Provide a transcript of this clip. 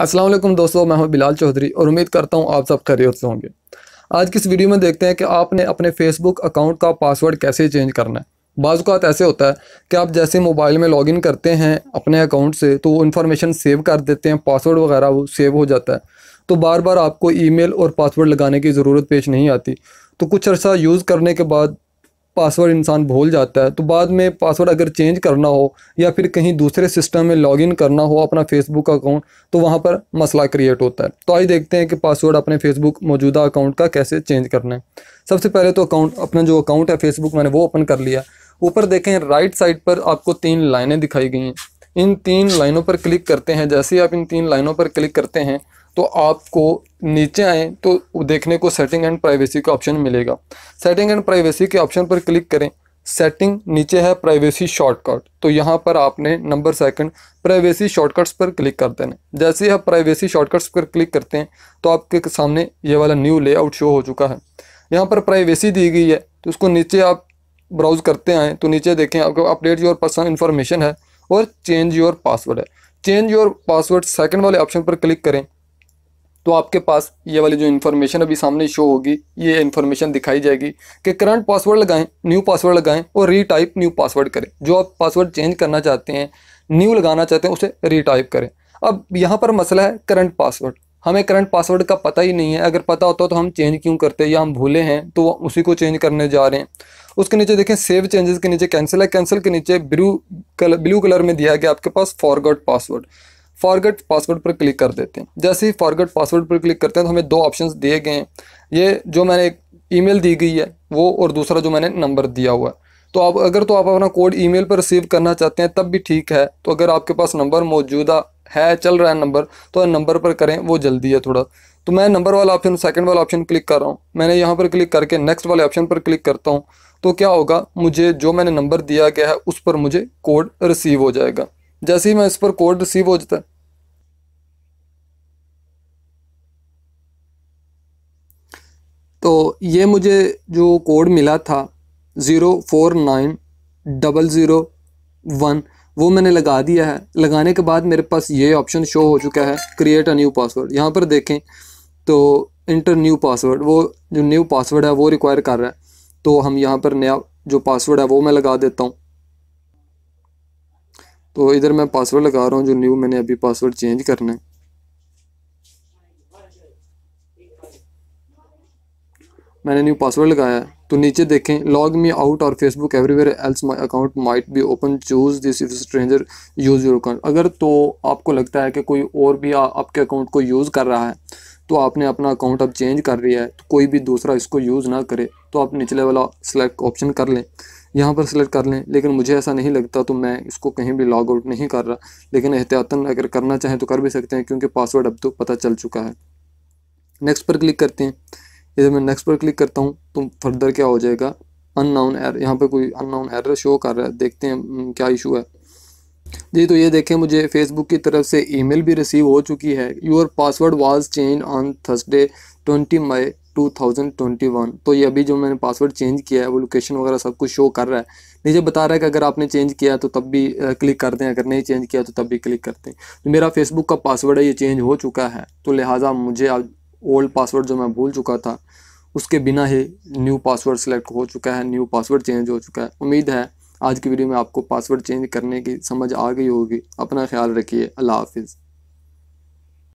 असलम दोस्तों मैं हूं बिलाल चौधरी और उम्मीद करता हूं आप सब खैरियत से होंगे आज की इस वीडियो में देखते हैं कि आपने अपने फेसबुक अकाउंट का पासवर्ड कैसे चेंज करना है बाज़ात ऐसे होता है कि आप जैसे मोबाइल में लॉगिन करते हैं अपने अकाउंट से तो वो इन्फॉर्मेशन सेव कर देते हैं पासवर्ड वगैरह वो सेव हो जाता है तो बार बार आपको मेल और पासवर्ड लगाने की ज़रूरत पेश नहीं आती तो कुछ अर्सा यूज़ करने के बाद पासवर्ड इंसान भूल जाता है तो बाद में पासवर्ड अगर चेंज करना हो या फिर कहीं दूसरे सिस्टम में लॉगिन करना हो अपना फेसबुक अकाउंट तो वहाँ पर मसला क्रिएट होता है तो आइए देखते हैं कि पासवर्ड अपने फेसबुक मौजूदा अकाउंट का कैसे चेंज करना है सबसे पहले तो अकाउंट अपना जो अकाउंट है फेसबुक मैंने वो ओपन कर लिया ऊपर देखें राइट साइड पर आपको तीन लाइनें दिखाई गई हैं इन तीन लाइनों पर क्लिक करते हैं जैसे ही आप इन तीन लाइनों पर क्लिक करते हैं तो आपको नीचे आएँ तो देखने को सेटिंग एंड प्राइवेसी का ऑप्शन मिलेगा सेटिंग एंड प्राइवेसी के ऑप्शन पर क्लिक करें सेटिंग नीचे है प्राइवेसी शॉर्टकट तो यहाँ पर आपने नंबर सेकंड प्राइवेसी शॉर्टकट्स पर क्लिक कर देना जैसे आप प्राइवेसी शॉर्टकट्स पर क्लिक करते हैं तो आपके सामने ये वाला न्यू लेआउट शो हो चुका है यहाँ पर प्राइवेसी दी गई है तो उसको नीचे आप ब्राउज़ करते आएँ तो नीचे देखें आपको अपडेट योर पर्सनल इन्फॉर्मेशन है और चेंज योर पासवर्ड है चेंज योर पासवर्ड सेकेंड वाले ऑप्शन पर क्लिक करें तो आपके पास ये वाली जो इन्फॉर्मेशन अभी सामने शो होगी ये इन्फॉर्मेशन दिखाई जाएगी कि करंट पासवर्ड लगाएं न्यू पासवर्ड लगाएं और रीटाइप न्यू पासवर्ड करें जो आप पासवर्ड चेंज करना चाहते हैं न्यू लगाना चाहते हैं उसे रीटाइप करें अब यहाँ पर मसला है करंट पासवर्ड हमें करंट पासवर्ड का पता ही नहीं है अगर पता होता तो हम चेंज क्यों करते या हम भूले हैं तो उसी को चेंज करने जा रहे हैं उसके नीचे देखें सेव चेंजेस के नीचे कैंसिल है कैंसिल के नीचे ब्लू कलर ब्लू कलर में दिया गया आपके पास फॉरगॉट पासवर्ड फॉरगेट पासवर्ड पर क्लिक कर देते हैं जैसे ही फॉरगेट पासवर्ड पर क्लिक करते हैं तो हमें दो ऑप्शन दिए गए हैं ये जो मैंने एक ईमेल दी गई है वो और दूसरा जो मैंने नंबर दिया हुआ है तो आप अगर तो आप अपना कोड ईमेल पर रिसीव करना चाहते हैं तब भी ठीक है तो अगर आपके पास नंबर मौजूदा है चल रहा है नंबर तो नंबर पर करें वो जल्दी है थोड़ा तो मैं नंबर वाला ऑप्शन सेकंड वाला ऑप्शन क्लिक कर रहा हूँ मैंने यहाँ पर क्लिक करके नेक्स्ट वाले ऑप्शन पर क्लिक करता हूँ तो क्या होगा मुझे जो मैंने नंबर दिया गया है उस पर मुझे कोड रिसीव हो जाएगा जैसे ही मैं इस पर कोड रिसीव हो जाता है तो ये मुझे जो कोड मिला था zero four nine double zero one वो मैंने लगा दिया है लगाने के बाद मेरे पास ये ऑप्शन शो हो चुका है क्रिएट अ न्यू पासवर्ड यहाँ पर देखें तो इंटर न्यू पासवर्ड वो जो न्यू पासवर्ड है वो रिक्वायर कर रहा है तो हम यहाँ पर नया जो पासवर्ड है वो मैं लगा देता हूँ तो इधर मैं पासवर्ड लगा रहा हूँ जो न्यू मैंने अभी पासवर्ड चेंज करना है मैंने न्यू पासवर्ड लगाया है तो नीचे देखें लॉग मी आउट और Facebook everywhere else my account might be open choose this if stranger use your account अगर तो आपको लगता है कि कोई और भी आ, आपके अकाउंट को यूज़ कर रहा है तो आपने अपना अकाउंट अब चेंज कर लिया है तो कोई भी दूसरा इसको यूज़ ना करे तो आप निचले वाला सेलेक्ट ऑप्शन कर लें यहाँ पर सिलेक्ट कर लें लेकिन मुझे ऐसा नहीं लगता तो मैं इसको कहीं भी लॉग आउट नहीं कर रहा लेकिन एहतियातन अगर करना चाहें तो कर भी सकते हैं क्योंकि पासवर्ड अब तो पता चल चुका है नेक्स्ट पर क्लिक करते हैं इधर मैं नेक्स्ट पर क्लिक करता हूँ तो फर्दर क्या हो जाएगा अननाउन एर यहाँ पर कोई अननाउन एरर शो कर रहा है देखते हैं क्या इशू है जी तो ये देखें मुझे फेसबुक की तरफ से ईमेल भी रिसीव हो चुकी है your password was change on Thursday twenty May 2021 तो ये अभी जो मैंने पासवर्ड चेंज किया है वो लोकेशन वगैरह सब कुछ शो कर रहा है नीचे बता रहा है कि अगर आपने चेंज तो किया तो तब भी क्लिक कर दें अगर नहीं चेंज किया तो तब भी क्लिक करते हैं तो मेरा फेसबुक का पासवर्ड है ये चेंज हो चुका है तो लिहाजा मुझे ओल्ड पासवर्ड जो मैं भूल चुका था उसके बिना ही न्यू पासवर्ड सेलेक्ट हो चुका है न्यू पासवर्ड चेंज हो चुका है उम्मीद है आज की वीडियो में आपको पासवर्ड चेंज करने की समझ आ गई होगी अपना ख्याल रखिए अल्लाह हाफिज़